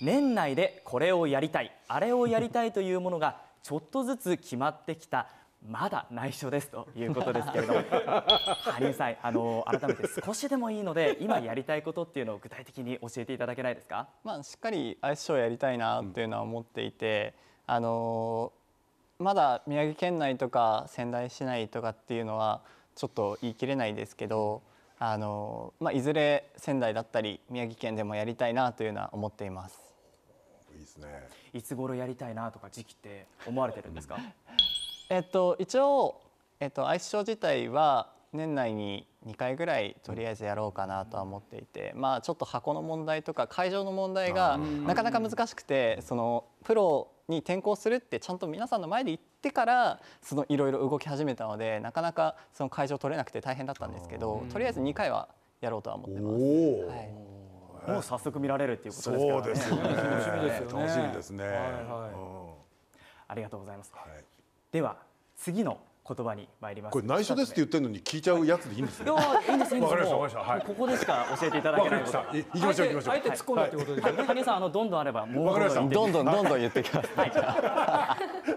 年内でこれをやりたい、あれをやりたいというものがちょっとずつ決まってきた、まだ内緒ですということですけれども、羽 生さん、あの改めて少しでもいいので、今やりたいことっていうのを具体的に教えていただけないですか、まあ、しっかりアイスショーやりたいなっていうのは思っていて、うん、あのまだ宮城県内とか仙台市内とかっていうのは、ちょっと言い切れないですけど、あのまあ、いずれ仙台だったり宮城県でもやりたいなというのは思っています。ですねいつ頃やりたいなとか時期って思われてるんですか えっと一応、えっと、アイスショー自体は年内に2回ぐらいとりあえずやろうかなとは思っていて、まあ、ちょっと箱の問題とか会場の問題がなかなか難しくてそのプロに転向するってちゃんと皆さんの前で言ってからいろいろ動き始めたのでなかなかその会場取れなくて大変だったんですけどとりあえず2回はやろうとは思ってます。はいもう早速見られるっていうことですからね。楽しみですね。ははいい。ありがとうございます。では次の言葉に参ります。これ内緒ですって言ってるのに聞いちゃうやつでいいんですね。いいんですいいんです。ここでしか教えていただけないこと。行きましょう行きましょう。あえて突っ込んだってことですさんあのどんどんあればもうどんどんどんどん言ってください。